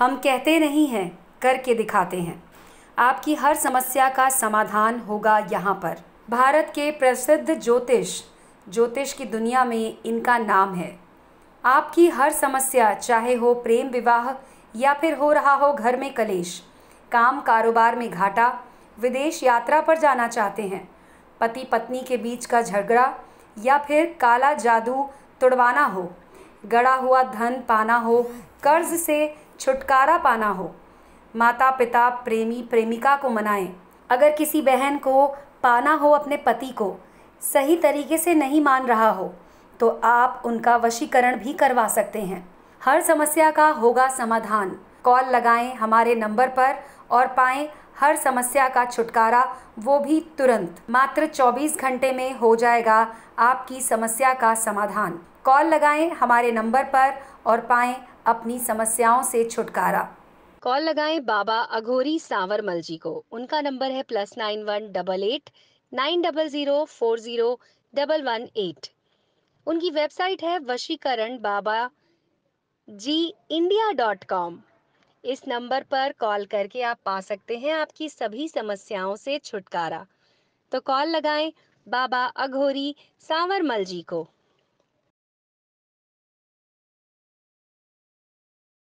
हम कहते नहीं हैं करके दिखाते हैं आपकी हर समस्या का समाधान होगा यहाँ पर भारत के प्रसिद्ध ज्योतिष ज्योतिष की दुनिया में इनका नाम है आपकी हर समस्या चाहे हो प्रेम विवाह या फिर हो रहा हो घर में कलेश काम कारोबार में घाटा विदेश यात्रा पर जाना चाहते हैं पति पत्नी के बीच का झगड़ा या फिर काला जादू तुड़वाना हो गड़ा हुआ धन पाना हो कर्ज से छुटकारा पाना हो माता पिता प्रेमी प्रेमिका को मनाएं अगर किसी बहन को पाना हो अपने पति को सही तरीके से नहीं मान रहा हो तो आप उनका वशीकरण भी करवा सकते हैं हर समस्या का होगा समाधान कॉल लगाएं हमारे नंबर पर और पाएं हर समस्या का छुटकारा वो भी तुरंत मात्र 24 घंटे में हो जाएगा आपकी समस्या का समाधान कॉल लगाएं हमारे नंबर पर और पाएं अपनी समस्याओं से छुटकारा कॉल लगाएं बाबा अघोरी सावरमल जी को उनका नंबर है plus nine one double eight nine double zero four zero double one eight उनकी वेबसाइट है वशीकरण बाबा जी इंडिया डॉट कॉम इस नंबर पर कॉल करके आप पा सकते हैं आपकी सभी समस्याओं से छुटकारा तो कॉल लगाएं बाबा अघोरी मल जी को